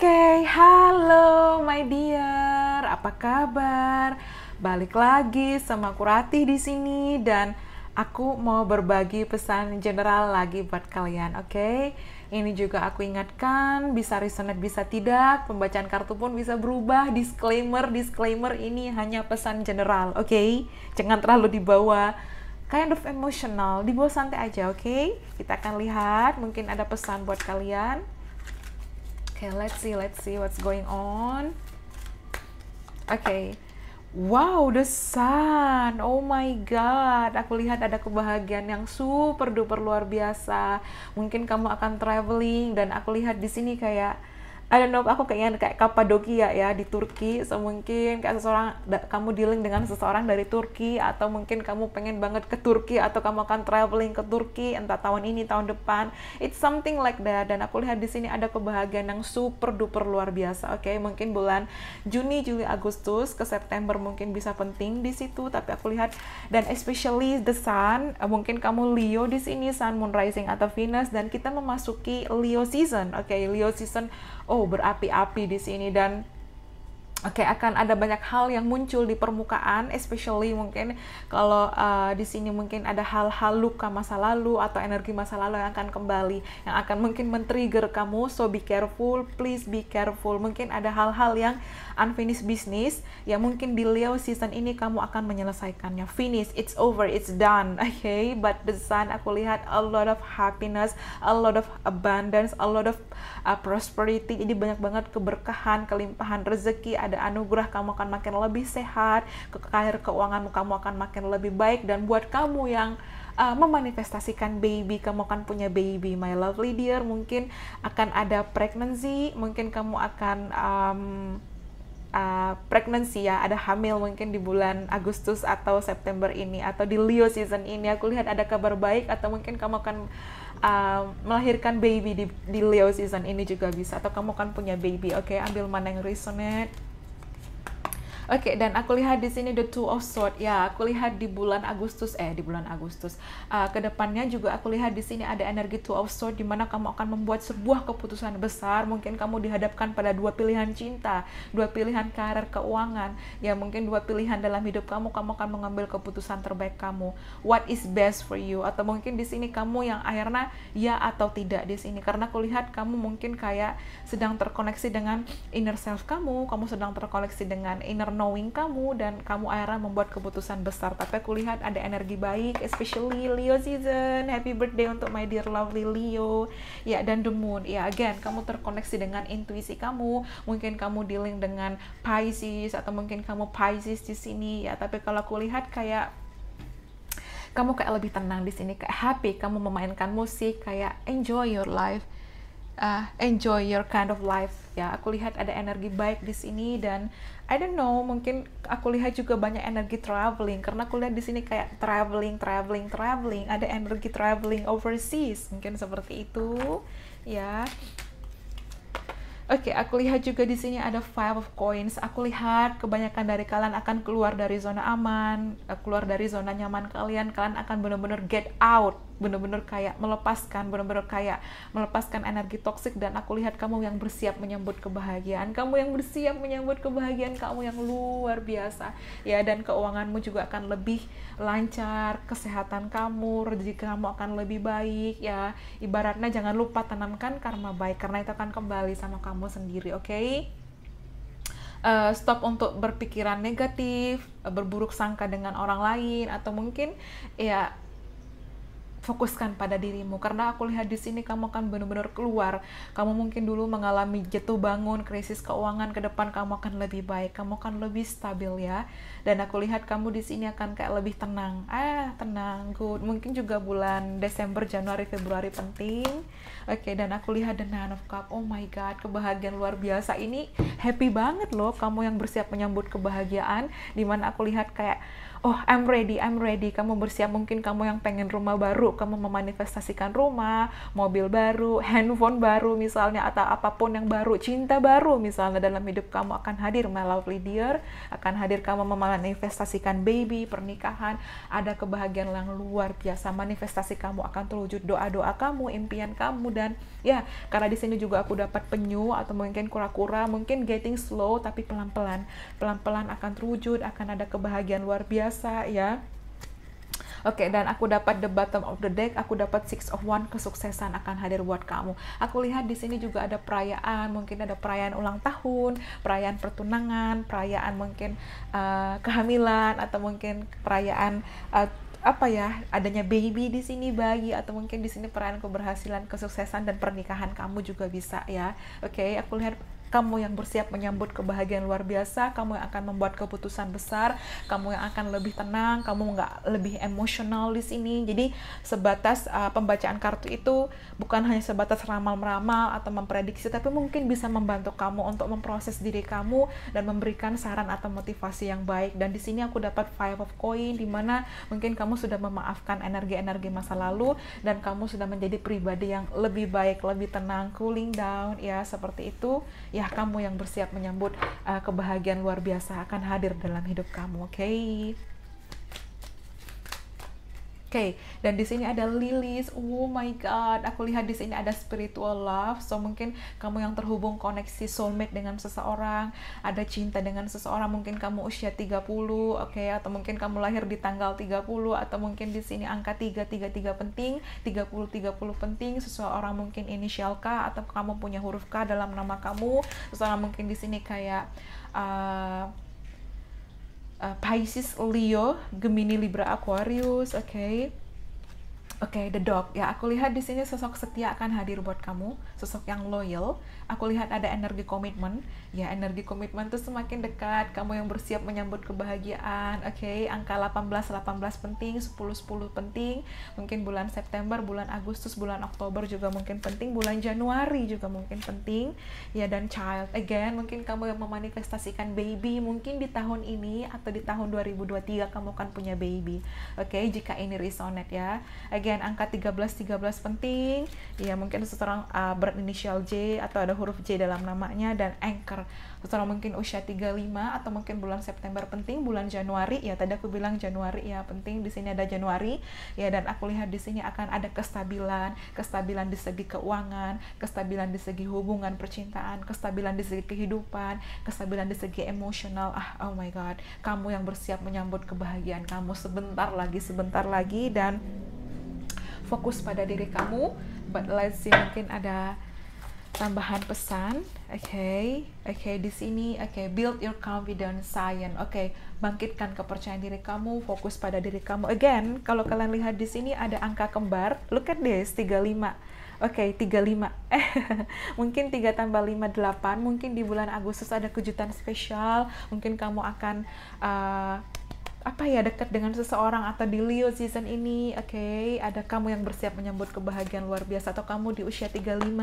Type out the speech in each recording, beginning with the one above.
okay, halo my dear, apa kabar? Balik lagi sama Kurati di sini dan aku mau berbagi pesan general lagi buat kalian, oke? Okay? Ini juga aku ingatkan, bisa resonate bisa tidak, pembacaan kartu pun bisa berubah, disclaimer, disclaimer ini hanya pesan general, oke? Okay? Jangan terlalu dibawa kind of emotional, dibawa santai aja, oke? Okay? Kita akan lihat, mungkin ada pesan buat kalian okay, let's see, let's see what's going on. Okay. Wow, the sun. Oh my god. Aku lihat ada kebahagiaan yang super duper luar biasa. Mungkin kamu akan traveling dan aku lihat di sini kayak I don't know, aku kayaknya kayak Kapadokia ya di Turki. So, mungkin kayak seseorang kamu dealing dengan seseorang dari Turki atau mungkin kamu pengen banget ke Turki atau kamu akan traveling ke Turki entah tahun ini tahun depan. It's something like that. Dan aku lihat di sini ada kebahagiaan yang super duper luar biasa. Oke, okay? mungkin bulan Juni, Juli, Agustus ke September mungkin bisa penting di situ. Tapi aku lihat dan especially the Sun, mungkin kamu Leo di sini Sun Moon Rising atau Venus dan kita memasuki Leo season. Oke, okay? Leo season oh berapi-api di sini dan Oke, okay, akan ada banyak hal yang muncul di permukaan, especially mungkin kalau uh, di sini mungkin ada hal-hal luka masa lalu atau energi masa lalu yang akan kembali, yang akan mungkin men-trigger kamu, so be careful, please be careful. Mungkin ada hal-hal yang unfinished business, ya mungkin di Leo season ini kamu akan menyelesaikannya. Finish, it's over, it's done, okay? But the sun, aku lihat a lot of happiness, a lot of abundance, a lot of uh, prosperity, jadi banyak banget keberkahan, kelimpahan rezeki, ada anugerah kamu akan makin lebih sehat, ke karir keuanganmu kamu akan makin lebih baik dan buat kamu yang uh, memanifestasikan baby, kamu akan punya baby, my lovely dear, mungkin akan ada pregnancy, mungkin kamu akan um, uh, pregnancy ya, ada hamil mungkin di bulan Agustus atau September ini atau di Leo season ini aku lihat ada kabar baik atau mungkin kamu akan uh, melahirkan baby di, di Leo season ini juga bisa atau kamu akan punya baby, oke okay? ambil mana yang resonate Oke, okay, dan aku lihat di sini the two of Swords. Ya, aku lihat di bulan Agustus eh di bulan Agustus. Uh, ah, kedepannya juga aku lihat di sini ada energi two of Swords di mana kamu akan membuat sebuah keputusan besar. Mungkin kamu dihadapkan pada dua pilihan cinta, dua pilihan karir keuangan. Ya, mungkin dua pilihan dalam hidup kamu. Kamu akan mengambil keputusan terbaik kamu. What is best for you? Atau mungkin di sini kamu yang akhirnya ya atau tidak di sini. Karena aku lihat kamu mungkin kayak sedang terkoneksi dengan inner self kamu. Kamu sedang terkoneksi dengan inner knowing kamu dan kamu akhirnya membuat keputusan besar tapi aku lihat ada energi baik especially Leo season happy birthday untuk my dear lovely Leo ya dan the moon ya again kamu terkoneksi dengan intuisi kamu mungkin kamu dealing dengan Pisces atau mungkin kamu Pisces di sini ya tapi kalau aku lihat kayak kamu kayak lebih tenang di sini kayak happy kamu memainkan musik kayak enjoy your life uh, enjoy your kind of life ya aku lihat ada energi baik di sini dan I don't know mungkin aku lihat juga banyak energi traveling karena aku lihat di sini kayak traveling traveling traveling ada energi traveling overseas mungkin seperti itu ya Oke, okay, aku lihat juga di sini ada Five of Coins. Aku lihat kebanyakan dari kalian akan keluar dari zona aman, eh, keluar dari zona nyaman kalian. Kalian akan benar-benar get out bener-bener kayak melepaskan bener-bener kayak melepaskan energi toksik dan aku lihat kamu yang bersiap menyambut kebahagiaan kamu yang bersiap menyambut kebahagiaan kamu yang luar biasa ya dan keuanganmu juga akan lebih lancar kesehatan kamu rezeki kamu akan lebih baik ya ibaratnya jangan lupa tanamkan karma baik karena itu akan kembali sama kamu sendiri oke okay? uh, eh, stop untuk berpikiran negatif, berburuk sangka dengan orang lain, atau mungkin ya fokuskan pada dirimu karena aku lihat di sini kamu akan benar-benar keluar. Kamu mungkin dulu mengalami jatuh bangun, krisis keuangan ke depan kamu akan lebih baik, kamu akan lebih stabil ya. Dan aku lihat kamu di sini akan kayak lebih tenang. Ah, tenang, good. Mungkin juga bulan Desember, Januari, Februari penting. Oke, okay, dan aku lihat The Nine of Cup. Oh my god, kebahagiaan luar biasa ini. Happy banget loh kamu yang bersiap menyambut kebahagiaan dimana aku lihat kayak oh I'm ready, I'm ready, kamu bersiap mungkin kamu yang pengen rumah baru, kamu memanifestasikan rumah, mobil baru, handphone baru misalnya, atau apapun yang baru, cinta baru misalnya dalam hidup kamu akan hadir, my lovely dear, akan hadir kamu memanifestasikan baby, pernikahan, ada kebahagiaan yang luar biasa, manifestasi kamu akan terwujud, doa-doa kamu, impian kamu, dan ya, karena di sini juga aku dapat penyu, atau mungkin kura-kura, mungkin getting slow, tapi pelan-pelan, pelan-pelan akan terwujud, akan ada kebahagiaan luar biasa, biasa ya. Oke, okay, dan aku dapat the bottom of the deck, aku dapat six of one kesuksesan akan hadir buat kamu. Aku lihat di sini juga ada perayaan, mungkin ada perayaan ulang tahun, perayaan pertunangan, perayaan mungkin uh, kehamilan atau mungkin perayaan uh, apa ya adanya baby di sini bayi atau mungkin di sini perayaan keberhasilan kesuksesan dan pernikahan kamu juga bisa ya oke okay, aku lihat kamu yang bersiap menyambut kebahagiaan luar biasa, kamu yang akan membuat keputusan besar, kamu yang akan lebih tenang, kamu nggak lebih emosional di sini. Jadi sebatas uh, pembacaan kartu itu bukan hanya sebatas ramal ramal atau memprediksi, tapi mungkin bisa membantu kamu untuk memproses diri kamu dan memberikan saran atau motivasi yang baik. Dan di sini aku dapat Five of Coin, di mana mungkin kamu sudah memaafkan energi-energi masa lalu dan kamu sudah menjadi pribadi yang lebih baik, lebih tenang, cooling down, ya seperti itu. Ya ya kamu yang bersiap menyambut uh, kebahagiaan luar biasa akan hadir dalam hidup kamu. Oke. Okay? Oke, okay, dan di sini ada Lilis. Oh my god, aku lihat di sini ada spiritual love. So mungkin kamu yang terhubung koneksi soulmate dengan seseorang, ada cinta dengan seseorang, mungkin kamu usia 30, oke okay? atau mungkin kamu lahir di tanggal 30 atau mungkin di sini angka 3 3 3 penting, 30 30 penting. Seseorang mungkin inisial K atau kamu punya huruf K dalam nama kamu. Seseorang mungkin di sini kayak uh, uh, Pisces, Leo, Gemini, Libra, Aquarius, oke. Okay. Oke, okay, the dog. Ya, aku lihat di sini sosok setia akan hadir buat kamu, sosok yang loyal. Aku lihat ada energi komitmen. Ya, energi komitmen itu semakin dekat, kamu yang bersiap menyambut kebahagiaan. Oke, okay, angka 18 18 penting, 10 10 penting. Mungkin bulan September, bulan Agustus, bulan Oktober juga mungkin penting, bulan Januari juga mungkin penting. Ya, dan child again, mungkin kamu yang memanifestasikan baby, mungkin di tahun ini atau di tahun 2023 kamu akan punya baby. Oke, okay, jika ini resonate ya. Again, bagian angka 13-13 penting ya mungkin seseorang uh, berinisial J atau ada huruf J dalam namanya dan anchor seseorang mungkin usia 35 atau mungkin bulan September penting bulan Januari ya tadi aku bilang Januari ya penting di sini ada Januari ya dan aku lihat di sini akan ada kestabilan kestabilan di segi keuangan kestabilan di segi hubungan percintaan kestabilan di segi kehidupan kestabilan di segi emosional ah oh my god kamu yang bersiap menyambut kebahagiaan kamu sebentar lagi sebentar lagi dan fokus pada diri kamu but let's see mungkin ada tambahan pesan oke okay. oke okay, di sini oke okay, build your confidence science oke okay, bangkitkan kepercayaan diri kamu fokus pada diri kamu again kalau kalian lihat di sini ada angka kembar look at this 35 Oke, okay, 35. mungkin 3 tambah 5, 8. Mungkin di bulan Agustus ada kejutan spesial. Mungkin kamu akan uh, apa ya dekat dengan seseorang atau di Leo season ini, oke, okay? ada kamu yang bersiap menyambut kebahagiaan luar biasa atau kamu di usia 35, oke,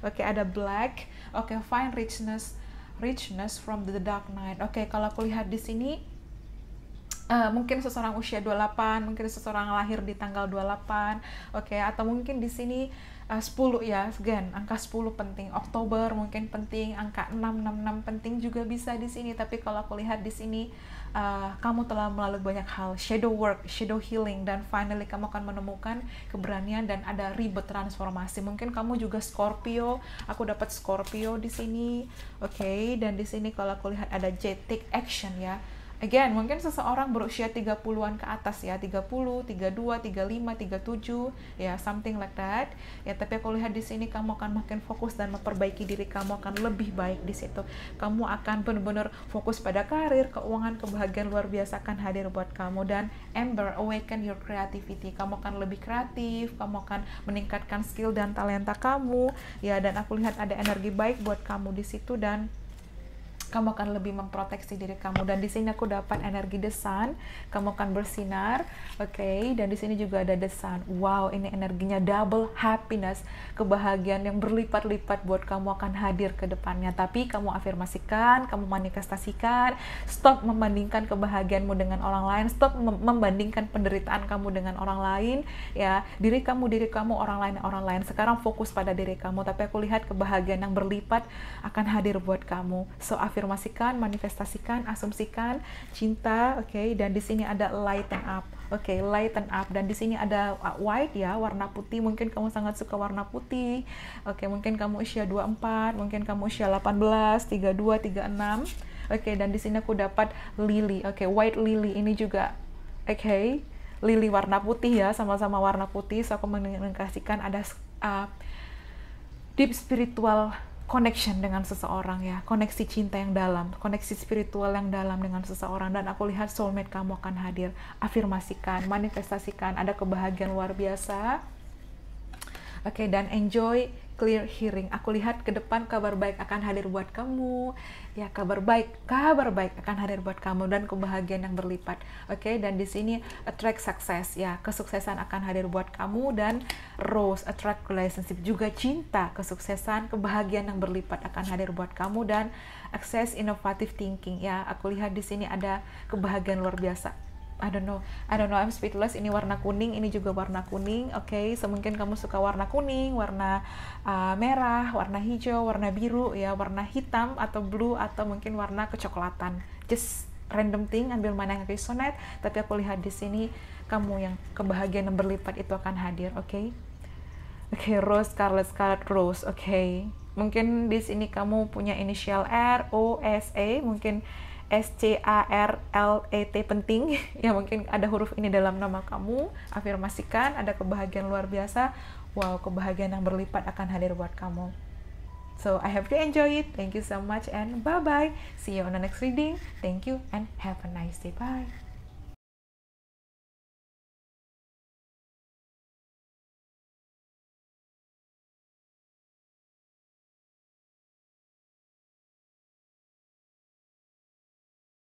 okay, ada Black, oke, okay, find richness, richness from the dark night, oke, okay, kalau aku lihat di sini, uh, mungkin seseorang usia 28, mungkin seseorang lahir di tanggal 28, oke, okay? atau mungkin di sini eh, uh, 10 ya, gen, angka 10 penting. Oktober mungkin penting, angka 666 penting juga bisa di sini, tapi kalau aku lihat di sini uh, kamu telah melalui banyak hal, shadow work, shadow healing, dan finally kamu akan menemukan keberanian dan ada ribet transformasi. Mungkin kamu juga Scorpio, aku dapat Scorpio di sini, oke, okay? dan di sini kalau aku lihat ada jetik action ya again mungkin seseorang berusia 30-an ke atas ya 30, 32, 35, 37 ya something like that ya tapi aku lihat di sini kamu akan makin fokus dan memperbaiki diri kamu akan lebih baik di situ kamu akan benar-benar fokus pada karir keuangan kebahagiaan luar biasa akan hadir buat kamu dan Amber awaken your creativity kamu akan lebih kreatif kamu akan meningkatkan skill dan talenta kamu ya dan aku lihat ada energi baik buat kamu di situ dan kamu akan lebih memproteksi diri kamu dan di sini aku dapat energi desan kamu akan bersinar oke okay? dan di sini juga ada desan wow ini energinya double happiness kebahagiaan yang berlipat-lipat buat kamu akan hadir ke depannya tapi kamu afirmasikan kamu manifestasikan stop membandingkan kebahagiaanmu dengan orang lain stop mem membandingkan penderitaan kamu dengan orang lain ya diri kamu diri kamu orang lain orang lain sekarang fokus pada diri kamu tapi aku lihat kebahagiaan yang berlipat akan hadir buat kamu so afirmasi afirmasikan, manifestasikan, asumsikan cinta, oke. Okay? Dan di sini ada lighten up. Oke, okay, lighten up dan di sini ada uh, white ya, warna putih. Mungkin kamu sangat suka warna putih. Oke, okay, mungkin kamu usia 24, mungkin kamu usia 18, 32, 36. Oke, okay, dan di sini aku dapat lily. Oke, okay, white lily ini juga oke. Okay, lily warna putih ya, sama-sama warna putih. So aku mengasihkan ada uh, deep spiritual connection dengan seseorang ya, koneksi cinta yang dalam, koneksi spiritual yang dalam dengan seseorang dan aku lihat soulmate kamu akan hadir. Afirmasikan, manifestasikan, ada kebahagiaan luar biasa. Oke, okay, dan enjoy clear hearing. Aku lihat ke depan kabar baik akan hadir buat kamu. Ya, kabar baik, kabar baik akan hadir buat kamu dan kebahagiaan yang berlipat. Oke, okay? dan di sini attract success ya, kesuksesan akan hadir buat kamu dan rose attract relationship juga cinta, kesuksesan, kebahagiaan yang berlipat akan hadir buat kamu dan access innovative thinking ya. Aku lihat di sini ada kebahagiaan luar biasa I don't know, I don't know, I'm speechless. Ini warna kuning, ini juga warna kuning. Oke, okay? semungkin kamu suka warna kuning, warna uh, merah, warna hijau, warna biru, ya, warna hitam atau blue atau mungkin warna kecoklatan. Just random thing, ambil mana yang resonate. Tapi aku lihat di sini kamu yang kebahagiaan yang berlipat itu akan hadir. Oke, okay? oke, okay, rose, scarlet, scarlet, rose. Oke, okay. mungkin di sini kamu punya inisial R, O, S, A, e. mungkin S C A R L E T penting ya mungkin ada huruf ini dalam nama kamu afirmasikan ada kebahagiaan luar biasa wow kebahagiaan yang berlipat akan hadir buat kamu so I have to enjoy it thank you so much and bye bye see you on the next reading thank you and have a nice day bye